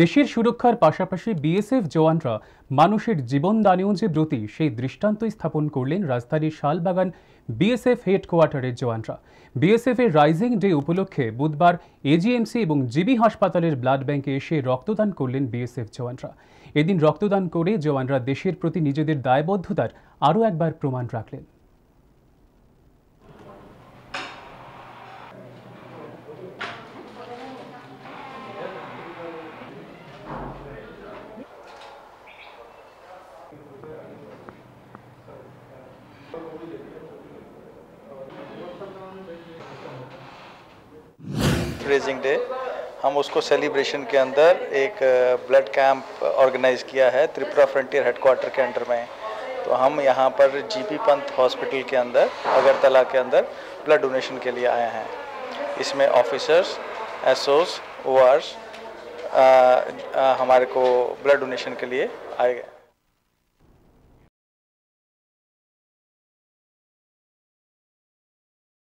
দেশের সুরক্ষার পাশাপাশি বিএসএফ জওয়ানরা মানুষের জীবন দানেও যে ব্রতি সেই দৃষ্টান্ত স্থাপন করলেন রাজধানীর শালবাগান বিএসএফ হেডকোয়ার্টারের জওয়ানরা বিএসএফ এর রাইজিং ডে উপলক্ষে বুধবার এজিএমসি এবং জিবি হাসপাতালের ব্লাড ব্যাংকে এসে রক্তদান করলেন বিএসএফ জওয়ানরা এদিন রক্তদান করে জওয়ানরা দেশের প্রতি নিজেদের দায়বদ্ধতার আরও একবার প্রমাণ রাখলেন फ्रेजिंग डे हम उसको सेलिब्रेशन के अंदर एक ब्लड कैंप ऑर्गेनाइज किया है त्रिपुरा फ्रंटियर हेडक्वार्टर के अंडर में तो हम यहाँ पर जीपी पंत हॉस्पिटल के अंदर अगरतला के अंदर ब्लड डोनेशन के लिए आए हैं इसमें ऑफिसर्स एसोस ओ हमारे को ब्लड डोनेशन के लिए आए गए